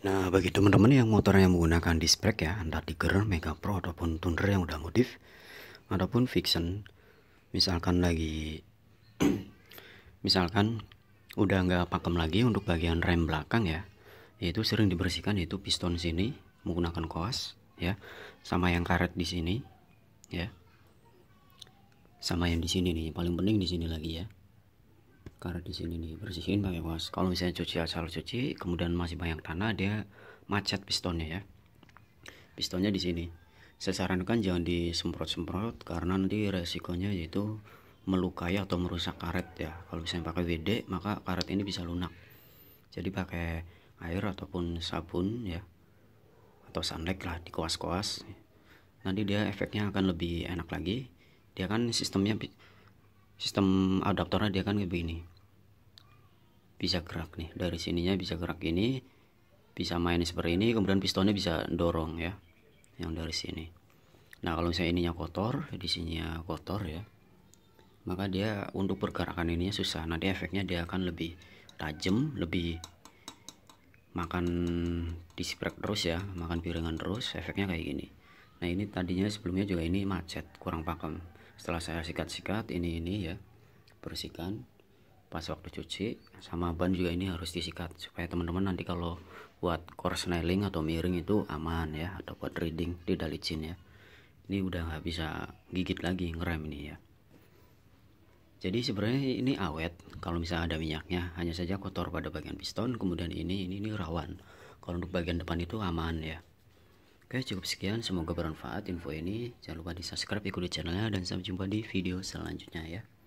Nah, bagi teman-teman yang motornya menggunakan disc brake ya, Anda Tiger, Mega Pro ataupun Tundra yang udah modif ataupun Vixen, misalkan lagi misalkan udah nggak pakem lagi untuk bagian rem belakang ya, yaitu sering dibersihkan yaitu piston sini menggunakan koas ya, sama yang karet di sini ya. Sama yang di sini nih, paling penting di sini lagi ya karena di sini nih bersihin pakai was kalau misalnya cuci asal cuci kemudian masih banyak tanah dia macet pistonnya ya pistonnya di sini saya sarankan jangan disemprot-semprot karena nanti resikonya yaitu melukai atau merusak karet ya kalau misalnya pakai WD maka karet ini bisa lunak jadi pakai air ataupun sabun ya atau sunlight lah dikuas-kuas nanti dia efeknya akan lebih enak lagi dia kan sistemnya sistem adaptornya dia kan kayak begini bisa gerak nih dari sininya bisa gerak ini bisa main seperti ini kemudian pistonnya bisa dorong ya yang dari sini nah kalau misalnya ininya kotor di sininya kotor ya maka dia untuk pergerakan ininya susah nanti efeknya dia akan lebih tajam lebih makan disprek terus ya makan piringan terus efeknya kayak gini nah ini tadinya sebelumnya juga ini macet kurang pakem setelah saya sikat-sikat ini ini ya bersihkan pas waktu cuci sama ban juga ini harus disikat supaya teman-teman nanti kalau buat snailing atau miring itu aman ya atau buat reading tidak licin ya ini udah nggak bisa gigit lagi ngerem ini ya jadi sebenarnya ini awet kalau misalnya ada minyaknya hanya saja kotor pada bagian piston kemudian ini ini, ini rawan kalau untuk bagian depan itu aman ya Oke cukup sekian semoga bermanfaat info ini jangan lupa di subscribe ikuti channelnya dan sampai jumpa di video selanjutnya ya